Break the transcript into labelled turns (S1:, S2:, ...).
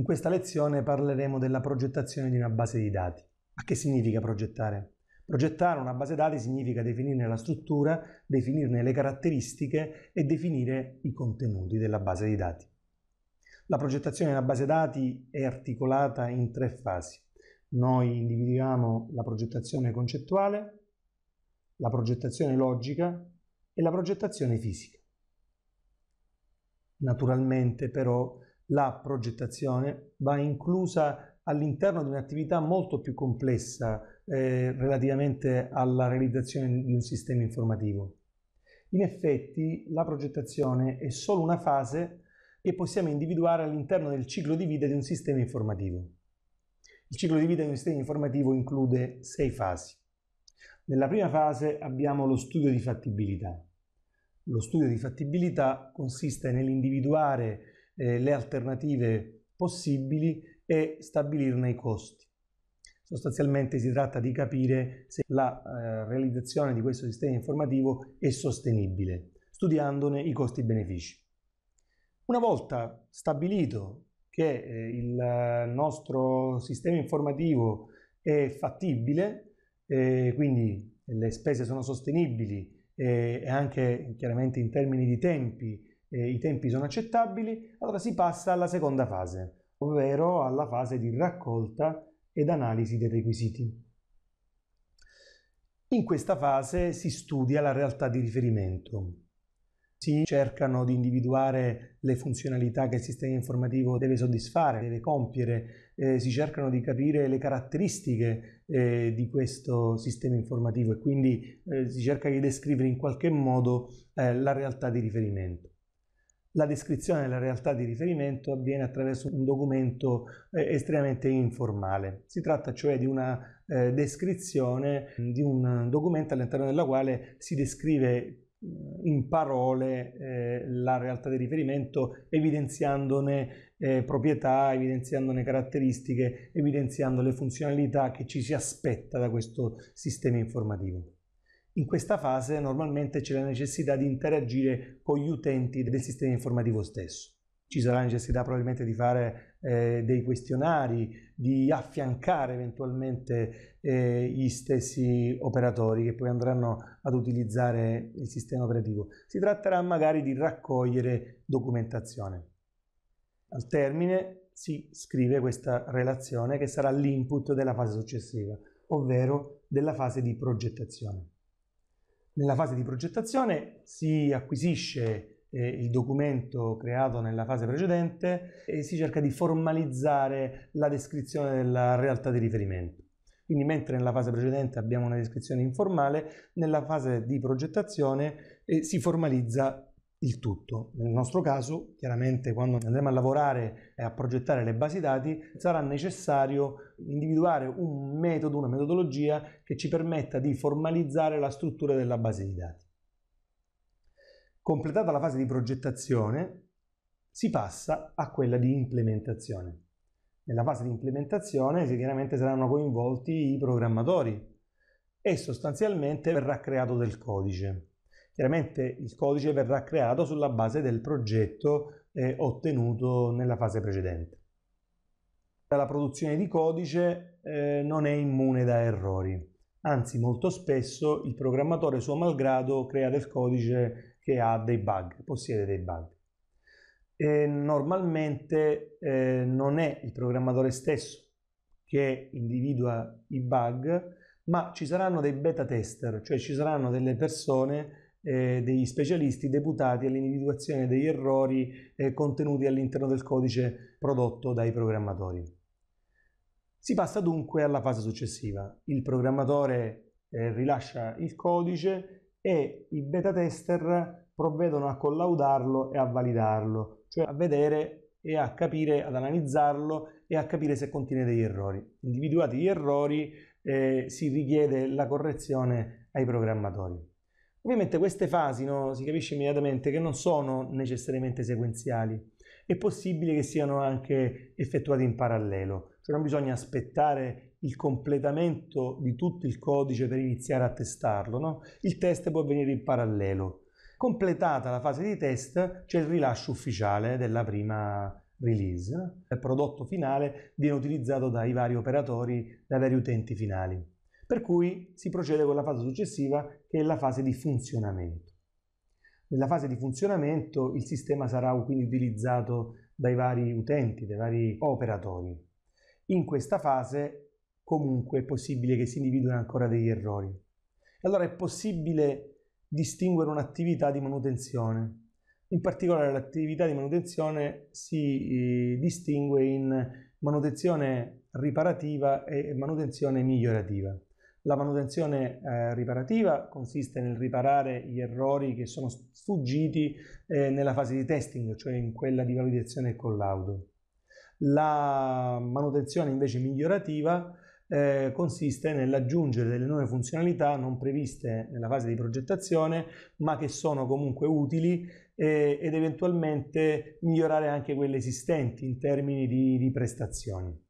S1: In questa lezione parleremo della progettazione di una base di dati. Ma che significa progettare? Progettare una base dati significa definirne la struttura, definirne le caratteristiche e definire i contenuti della base di dati. La progettazione di una base dati è articolata in tre fasi. Noi individuiamo la progettazione concettuale, la progettazione logica e la progettazione fisica. Naturalmente però la progettazione va inclusa all'interno di un'attività molto più complessa eh, relativamente alla realizzazione di un sistema informativo. In effetti la progettazione è solo una fase che possiamo individuare all'interno del ciclo di vita di un sistema informativo. Il ciclo di vita di un sistema informativo include sei fasi. Nella prima fase abbiamo lo studio di fattibilità. Lo studio di fattibilità consiste nell'individuare eh, le alternative possibili e stabilirne i costi. Sostanzialmente si tratta di capire se la eh, realizzazione di questo sistema informativo è sostenibile, studiandone i costi-benefici. Una volta stabilito che eh, il nostro sistema informativo è fattibile, eh, quindi le spese sono sostenibili eh, e anche chiaramente in termini di tempi eh, i tempi sono accettabili, allora si passa alla seconda fase, ovvero alla fase di raccolta ed analisi dei requisiti. In questa fase si studia la realtà di riferimento, si cercano di individuare le funzionalità che il sistema informativo deve soddisfare, deve compiere, eh, si cercano di capire le caratteristiche eh, di questo sistema informativo e quindi eh, si cerca di descrivere in qualche modo eh, la realtà di riferimento. La descrizione della realtà di riferimento avviene attraverso un documento eh, estremamente informale. Si tratta cioè di una eh, descrizione mm, di un documento all'interno della quale si descrive mm, in parole eh, la realtà di riferimento evidenziandone eh, proprietà, evidenziandone caratteristiche, evidenziando le funzionalità che ci si aspetta da questo sistema informativo. In questa fase normalmente c'è la necessità di interagire con gli utenti del sistema informativo stesso. Ci sarà necessità probabilmente di fare eh, dei questionari, di affiancare eventualmente eh, gli stessi operatori che poi andranno ad utilizzare il sistema operativo. Si tratterà magari di raccogliere documentazione. Al termine si scrive questa relazione che sarà l'input della fase successiva, ovvero della fase di progettazione. Nella fase di progettazione si acquisisce eh, il documento creato nella fase precedente e si cerca di formalizzare la descrizione della realtà di riferimento. Quindi mentre nella fase precedente abbiamo una descrizione informale, nella fase di progettazione eh, si formalizza il tutto. Nel nostro caso, chiaramente, quando andremo a lavorare e a progettare le basi dati, sarà necessario individuare un metodo, una metodologia che ci permetta di formalizzare la struttura della base di dati. Completata la fase di progettazione, si passa a quella di implementazione. Nella fase di implementazione chiaramente saranno coinvolti i programmatori e sostanzialmente verrà creato del codice. Chiaramente il codice verrà creato sulla base del progetto eh, ottenuto nella fase precedente. La produzione di codice eh, non è immune da errori, anzi molto spesso il programmatore suo malgrado crea del codice che ha dei bug, possiede dei bug. E normalmente eh, non è il programmatore stesso che individua i bug, ma ci saranno dei beta tester, cioè ci saranno delle persone eh, degli specialisti deputati all'individuazione degli errori eh, contenuti all'interno del codice prodotto dai programmatori. Si passa dunque alla fase successiva. Il programmatore eh, rilascia il codice e i beta tester provvedono a collaudarlo e a validarlo, cioè a vedere e a capire, ad analizzarlo e a capire se contiene degli errori. Individuati gli errori eh, si richiede la correzione ai programmatori. Ovviamente queste fasi no, si capisce immediatamente che non sono necessariamente sequenziali, è possibile che siano anche effettuate in parallelo, cioè non bisogna aspettare il completamento di tutto il codice per iniziare a testarlo, no? il test può avvenire in parallelo. Completata la fase di test c'è il rilascio ufficiale della prima release, il prodotto finale viene utilizzato dai vari operatori, dai vari utenti finali per cui si procede con la fase successiva che è la fase di funzionamento. Nella fase di funzionamento il sistema sarà quindi utilizzato dai vari utenti, dai vari operatori. In questa fase comunque è possibile che si individuino ancora degli errori. Allora è possibile distinguere un'attività di manutenzione. In particolare l'attività di manutenzione si eh, distingue in manutenzione riparativa e manutenzione migliorativa. La manutenzione eh, riparativa consiste nel riparare gli errori che sono sfuggiti eh, nella fase di testing, cioè in quella di validazione e collaudo. La manutenzione invece migliorativa eh, consiste nell'aggiungere delle nuove funzionalità non previste nella fase di progettazione, ma che sono comunque utili eh, ed eventualmente migliorare anche quelle esistenti in termini di, di prestazioni.